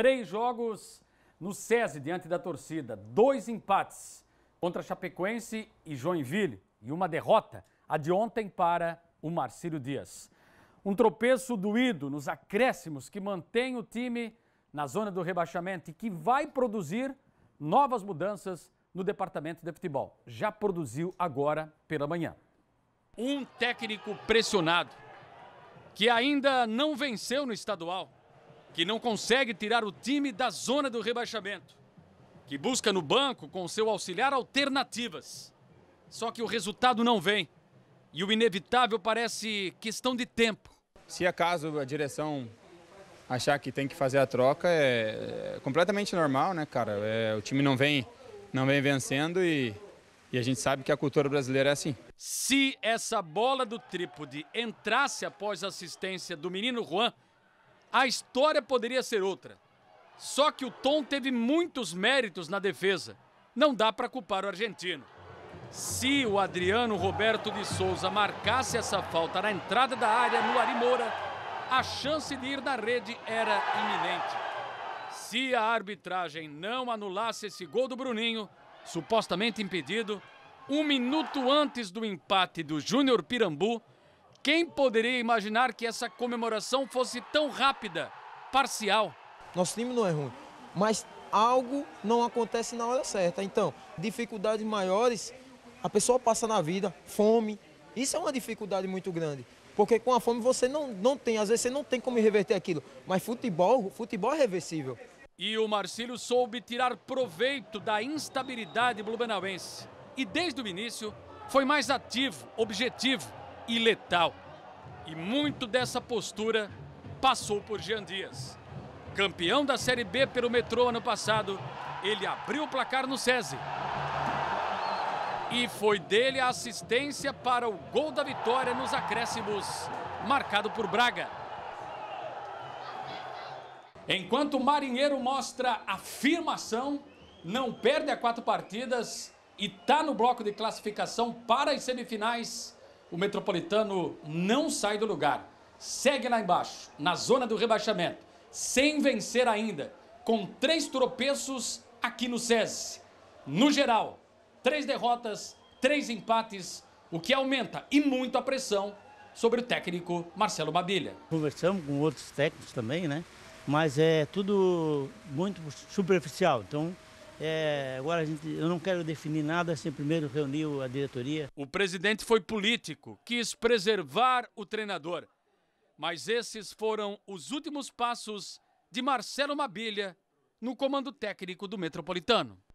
três jogos no SESI diante da torcida, dois empates contra Chapecoense e Joinville e uma derrota, a de ontem para o Marcílio Dias. Um tropeço doído nos acréscimos que mantém o time na zona do rebaixamento e que vai produzir novas mudanças no departamento de futebol. Já produziu agora pela manhã. Um técnico pressionado que ainda não venceu no estadual que não consegue tirar o time da zona do rebaixamento, que busca no banco com seu auxiliar alternativas. Só que o resultado não vem e o inevitável parece questão de tempo. Se acaso a direção achar que tem que fazer a troca, é, é, completamente normal, né, cara? É, o time não vem, não vem vencendo e, e a gente sabe que a cultura brasileira é assim. Se essa bola do trípode entrasse após a assistência do menino Juan, a história poderia ser outra. Só que o Tom teve muitos méritos na defesa. Não dá para culpar o argentino. Se o Adriano Roberto de Souza marcasse essa falta na entrada da área no Arimora, a chance de ir na rede era iminente. Se a arbitragem não anulasse esse gol do Bruninho, supostamente impedido, um minuto antes do empate do Júnior Pirambu, quem poderia imaginar que essa comemoração fosse tão rápida, parcial? Nosso time não é ruim, mas algo não acontece na hora certa. Então, dificuldades maiores a pessoa passa na vida, fome. Isso é uma dificuldade muito grande. Porque com a fome você não, não tem, às vezes você não tem como reverter aquilo. Mas futebol, futebol é reversível. E o Marcílio soube tirar proveito da instabilidade blumenauense. E desde o início foi mais ativo, objetivo e letal. E muito dessa postura passou por Jean Dias. Campeão da Série B pelo Metrô ano passado, ele abriu o placar no SESI. E foi dele a assistência para o gol da vitória nos acréscimos, marcado por Braga. Enquanto o Marinheiro mostra afirmação, não perde a quatro partidas e está no bloco de classificação para as semifinais o Metropolitano não sai do lugar. Segue lá embaixo, na zona do rebaixamento, sem vencer ainda, com três tropeços aqui no SESI. No geral, três derrotas, três empates, o que aumenta e muito a pressão sobre o técnico Marcelo Babilha. Conversamos com outros técnicos também, né? Mas é tudo muito superficial. Então, é, agora gente, eu não quero definir nada sem primeiro reunir a diretoria. O presidente foi político, quis preservar o treinador. Mas esses foram os últimos passos de Marcelo Mabilha no comando técnico do Metropolitano.